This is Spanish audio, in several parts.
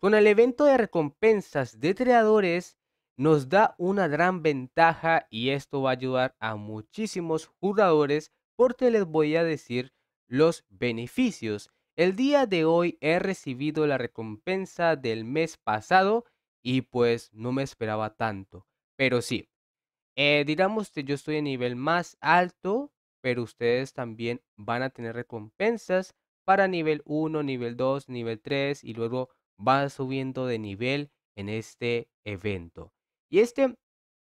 Con el evento de recompensas de creadores nos da una gran ventaja y esto va a ayudar a muchísimos jugadores porque les voy a decir los beneficios. El día de hoy he recibido la recompensa del mes pasado y pues no me esperaba tanto. Pero sí, eh, digamos que yo estoy en nivel más alto, pero ustedes también van a tener recompensas para nivel 1, nivel 2, nivel 3 y luego va subiendo de nivel en este evento. Y este,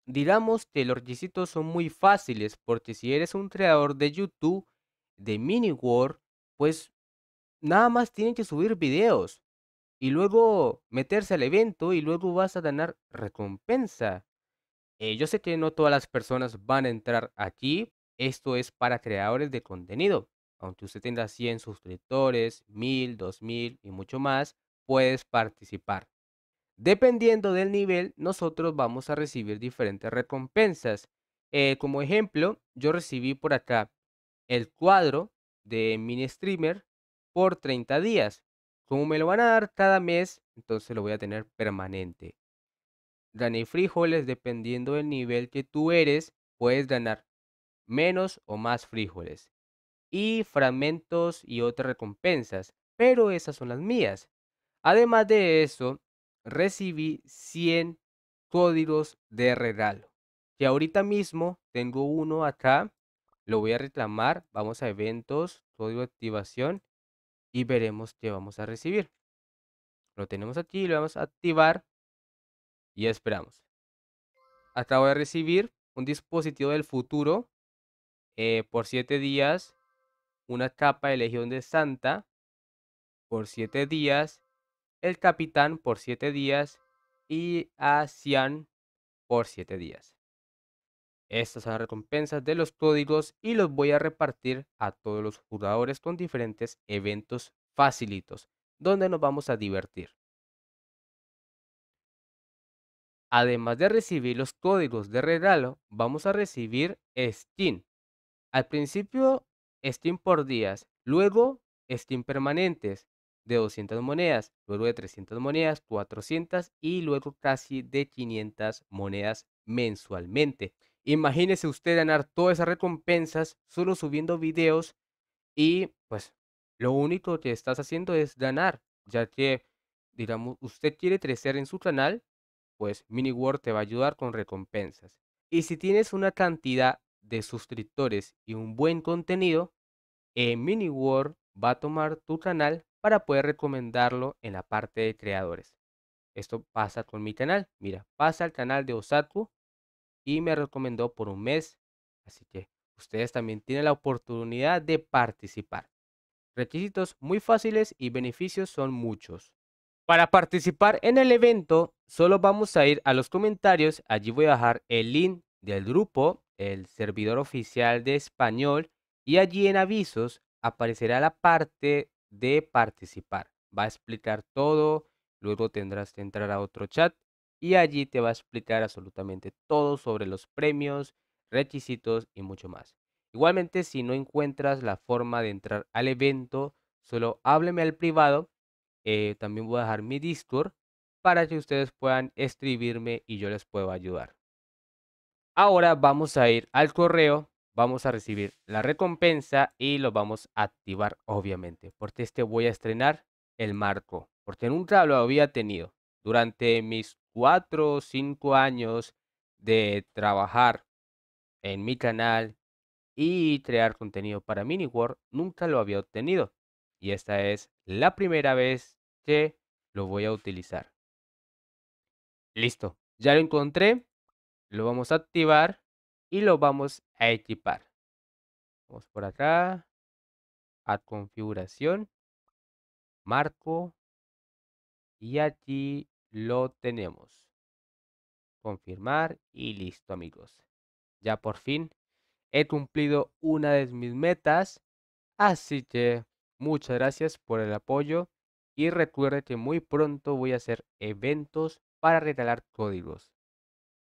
digamos que los requisitos son muy fáciles porque si eres un creador de YouTube, de mini pues nada más tienen que subir videos y luego meterse al evento y luego vas a ganar recompensa. Eh, yo sé que no todas las personas van a entrar aquí, esto es para creadores de contenido. Aunque usted tenga 100 suscriptores, 1000, 2000 y mucho más, puedes participar. Dependiendo del nivel, nosotros vamos a recibir diferentes recompensas. Eh, como ejemplo, yo recibí por acá el cuadro de mini streamer por 30 días. Como me lo van a dar cada mes, entonces lo voy a tener permanente. Gané frijoles dependiendo del nivel que tú eres, puedes ganar menos o más frijoles. Y fragmentos y otras recompensas, pero esas son las mías. Además de eso, recibí 100 códigos de regalo. Que ahorita mismo tengo uno acá. Lo voy a reclamar. Vamos a eventos, código de activación y veremos qué vamos a recibir. Lo tenemos aquí, lo vamos a activar y esperamos. Acabo de recibir un dispositivo del futuro eh, por 7 días, una capa de Legión de Santa por 7 días el capitán por siete días y a por siete días. Estas son las recompensas de los códigos y los voy a repartir a todos los jugadores con diferentes eventos facilitos, donde nos vamos a divertir. Además de recibir los códigos de regalo, vamos a recibir Steam. Al principio, Steam por días, luego Steam permanentes, de 200 monedas, luego de 300 monedas, 400 y luego casi de 500 monedas mensualmente. Imagínese usted ganar todas esas recompensas solo subiendo videos y pues lo único que estás haciendo es ganar, ya que digamos usted quiere crecer en su canal, pues Mini World te va a ayudar con recompensas. Y si tienes una cantidad de suscriptores y un buen contenido, eh, Mini World va a tomar tu canal para poder recomendarlo en la parte de creadores. Esto pasa con mi canal. Mira, pasa al canal de Osaku y me recomendó por un mes. Así que ustedes también tienen la oportunidad de participar. Requisitos muy fáciles y beneficios son muchos. Para participar en el evento, solo vamos a ir a los comentarios. Allí voy a dejar el link del grupo, el servidor oficial de español, y allí en avisos aparecerá la parte de participar. Va a explicar todo, luego tendrás que entrar a otro chat y allí te va a explicar absolutamente todo sobre los premios, requisitos y mucho más. Igualmente, si no encuentras la forma de entrar al evento, solo hábleme al privado. Eh, también voy a dejar mi Discord para que ustedes puedan escribirme y yo les puedo ayudar. Ahora vamos a ir al correo vamos a recibir la recompensa y lo vamos a activar, obviamente. Porque este voy a estrenar el marco. Porque nunca lo había tenido. Durante mis 4 o 5 años de trabajar en mi canal y crear contenido para Mini nunca lo había obtenido. Y esta es la primera vez que lo voy a utilizar. Listo, ya lo encontré. Lo vamos a activar y lo vamos a equipar. Vamos por acá a configuración, marco y aquí lo tenemos. Confirmar y listo amigos. Ya por fin he cumplido una de mis metas, así que muchas gracias por el apoyo y recuerde que muy pronto voy a hacer eventos para regalar códigos.